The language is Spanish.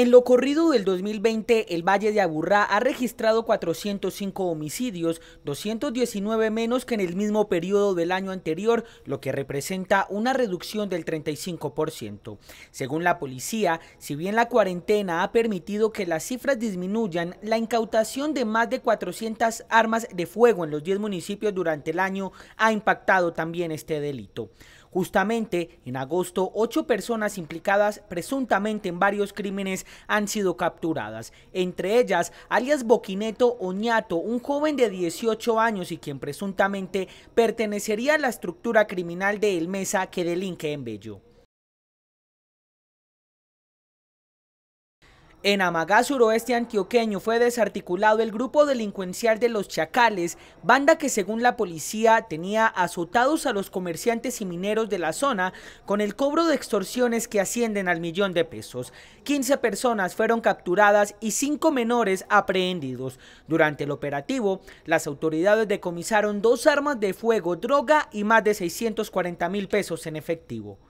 En lo corrido del 2020, el Valle de Aburrá ha registrado 405 homicidios, 219 menos que en el mismo periodo del año anterior, lo que representa una reducción del 35%. Según la policía, si bien la cuarentena ha permitido que las cifras disminuyan, la incautación de más de 400 armas de fuego en los 10 municipios durante el año ha impactado también este delito. Justamente en agosto, ocho personas implicadas presuntamente en varios crímenes han sido capturadas, entre ellas alias Boquineto Oñato, un joven de 18 años y quien presuntamente pertenecería a la estructura criminal de El Mesa que delinque en Bello. En Amagá, suroeste antioqueño, fue desarticulado el grupo delincuencial de los Chacales, banda que según la policía tenía azotados a los comerciantes y mineros de la zona con el cobro de extorsiones que ascienden al millón de pesos. 15 personas fueron capturadas y 5 menores aprehendidos. Durante el operativo, las autoridades decomisaron dos armas de fuego, droga y más de 640 mil pesos en efectivo.